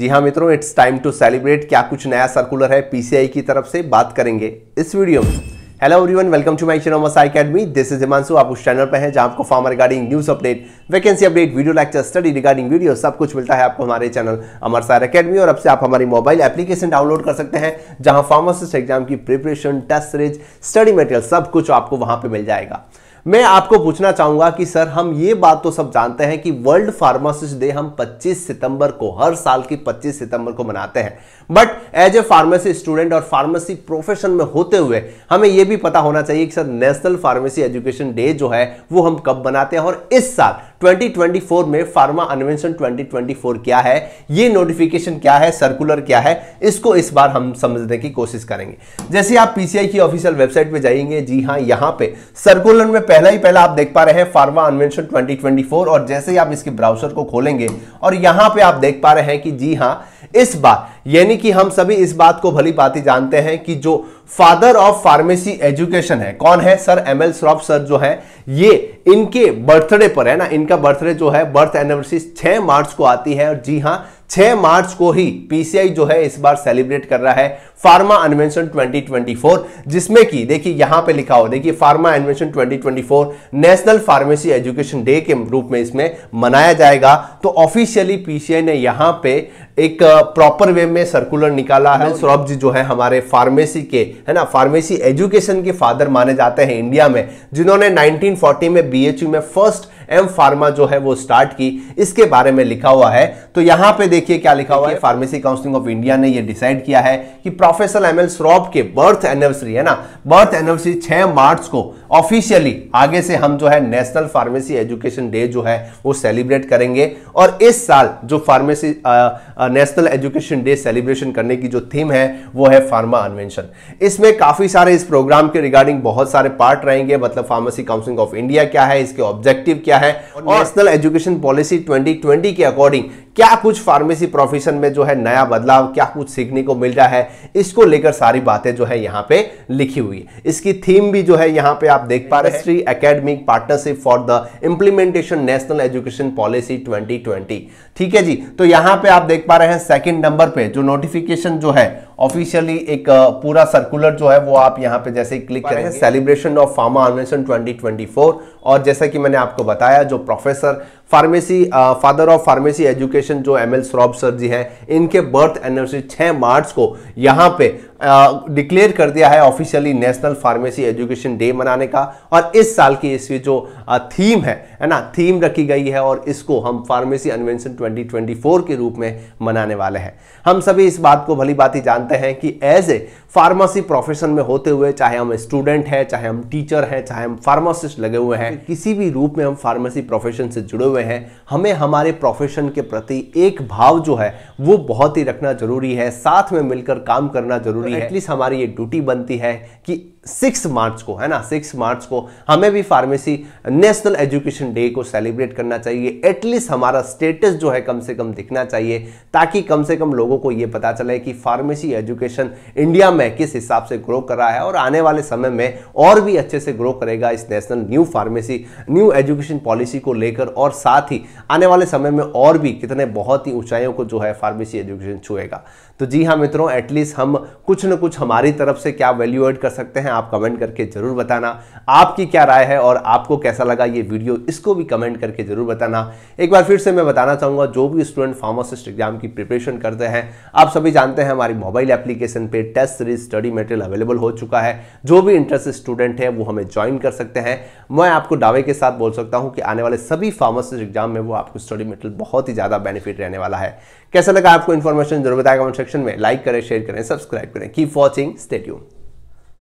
जी हाँ मित्रों it's time to celebrate क्या कुछ नया सर्कुलर है पीसीआई की तरफ से बात करेंगे इस वीडियो में hello everyone welcome to my channel academy this is Himanshu आप उस चैनल पर हैं जहां आपको form regarding news update vacancy update video lecture study regarding video सब कुछ मिलता है आपको हमारे चैनल अमर सार अकेडमी और अब से आप हमारी मोबाइल एप्लीकेशन डाउनलोड कर सकते हैं जहां फार्मासिस्ट एग्जाम की preparation test series study material सब कुछ आपको वहां पर मिल जाएगा मैं आपको पूछना चाहूंगा कि सर हम ये बात तो सब जानते हैं कि वर्ल्ड फार्मासिस्ट डे हम 25 सितंबर को हर साल की 25 सितंबर को मनाते हैं but as a pharmacy student और फार्मेसी प्रोफेशन में होते हुए हमें यह भी पता होना चाहिए कि sir national pharmacy education day जो है वो हम कब मनाते हैं और इस साल 2024 में फार्मा अनवेंशन 2024 क्या है ये नोटिफिकेशन क्या है सर्कुलर क्या है इसको इस बार हम समझने की कोशिश करेंगे जैसे आप पीसीआई की ऑफिशियल वेबसाइट पे जाएंगे जी हाँ यहाँ पे सर्कुलर में पहला ही पहला आप देख पा रहे हैं फार्मा अनवेंशन 2024 और जैसे ही आप इसके ब्राउजर को खोलेंगे और यहाँ पे आप देख पा रहे हैं कि जी हाँ इस बार यानी कि हम सभी इस बात को भली बात जानते हैं कि जो फादर ऑफ फार्मेसी एजुकेशन है कौन है sir M L Shroff sir जो है ये इनके बर्थडे पर है ना इनका बर्थडे जो है बर्थ एनिवर्सरी 6 मार्च को आती है और जी हां 6 मार्च को ही पीसीआई जो है इस बार सेलिब्रेट कर रहा है फार्मा अनवेंशन 2024 जिसमें कि देखिए यहां पे लिखा हो देखिए pharma Anveshan 2024 national pharmacy education day के रूप में इसमें मनाया जाएगा तो ऑफिशियली पीसीआई ने यहां पे एक प्रॉपर वे में सर्कुलर निकाला है सौरभ जी जो है हमारे फार्मेसी के है ना फार्मेसी एजुकेशन के फादर माने जाते हैं इंडिया में जिन्होंने नाइनटीन में बी में फर्स्ट एम फार्मा जो है वो स्टार्ट की इसके बारे में लिखा हुआ है तो यहां पे देखिए क्या लिखा हुआ है फार्मेसी काउंसिलिंग ऑफ इंडिया ने ये डिसाइड किया है कि प्रोफेसर एम एल श्रॉप के बर्थ एनिवर्सरी है ना बर्थ एनिवर्सरी छह मार्च को ऑफिशियली आगे से हम जो है नेशनल फार्मेसी एजुकेशन डे जो है वो सेलिब्रेट करेंगे और इस साल जो pharmacy national education day celebration करने की जो थीम है वो है फार्मा अनवेंशन इसमें काफी सारे इस प्रोग्राम के रिगार्डिंग बहुत सारे पार्ट रहेंगे मतलब फार्मेसी काउंसिलिंग ऑफ इंडिया क्या है इसके ऑब्जेक्टिव क्या है और नेशनल एजुकेशन पॉलिसी 2020 के अकॉर्डिंग क्या कुछ फार्मेसी प्रोफेशन में जो है नया बदलाव क्या कुछ सीखने को मिल रहा है इसको लेकर सारी बातें जो है यहाँ पे लिखी हुई इसकी थीम भी जो है यहाँ पे आप देख पा रहे हैं academic partnership for the implementation national education policy 2020 ठीक है जी तो यहाँ पे आप देख पा रहे हैं सेकेंड नंबर पे जो नोटिफिकेशन जो है ऑफिशियली एक पूरा सर्कुलर जो है वो आप यहाँ पे जैसे क्लिक करें celebration of pharma convention twenty और जैसा कि मैंने आपको बताया जो professor pharmacy father of pharmacy education जो M L Shroff sir ji हैं इनके बर्थ एनिवर्सरी 6 मार्च को यहाँ पे डिक्लेयर uh, कर दिया है officially national pharmacy education day मनाने का और इस साल की इसकी जो थीम uh, है है ना थीम रखी गई है और इसको हम फार्मेसी अनवेंशन 2024 के रूप में मनाने वाले हैं हम सभी इस बात को भली बात ही जानते हैं कि एज ए फार्मेसी प्रोफेशन में होते हुए चाहे हम स्टूडेंट हैं चाहे हम टीचर हैं चाहे हम फार्मासिस्ट लगे हुए हैं किसी भी रूप में हम फार्मेसी प्रोफेशन से जुड़े हुए हैं हमें हमारे प्रोफेशन के प्रति एक भाव जो है वो बहुत ही रखना जरूरी है साथ में मिलकर काम करना जरूरी है एटलीस्ट हमारी ये ड्यूटी बनती है कि सिक्स मार्च को है ना सिक्स मार्च को हमें भी फार्मेसी नेशनल एजुकेशन डे को सेलिब्रेट करना चाहिए एटलीस्ट हमारा स्टेटस जो है कम से कम दिखना चाहिए ताकि कम से कम लोगों को यह पता चले कि फार्मेसी एजुकेशन इंडिया में किस हिसाब से ग्रो कर रहा है और आने वाले समय में और भी अच्छे से ग्रो करेगा इस national new pharmacy new education policy को लेकर और साथ ही आने वाले समय में और भी कितने बहुत ही ऊंचाइयों को जो है फार्मेसी एजुकेशन छुएगा तो जी हाँ मित्रों एटलीस्ट हम कुछ ना कुछ हमारी तरफ से क्या वैल्यू एड कर सकते हैं हैं आप कमेंट करके ज़रूर बताना आपकी क्या राय है और आपको कैसा लगा ये वीडियो इसको भी कमेंट करके ज़रूर बताना एक बार फिर से मैं बताना चाहूंगा जो भी स्टूडेंट फार्मासिस्ट एग्जाम की प्रिपरेशन करते हैं आप सभी जानते हैं हमारी मोबाइल एप्लीकेशन पर test series study material available हो चुका है जो भी इंटरेस्ट स्टूडेंट है वो हमें ज्वाइन कर सकते हैं मैं आपको दावे के साथ बोल सकता हूँ कि आने वाले सभी फार्मासिस्ट एग्जाम में वो आपको स्टडी मटेरियल बहुत ही ज़्यादा बेनिफिट रहने वाला है कैसा लगा आपको इन्फॉर्मेशन जरूर बताया कमेंट सेक्शन में लाइक करें शेयर करें सब्सक्राइब करें कीप वॉचिंग स्टेडियम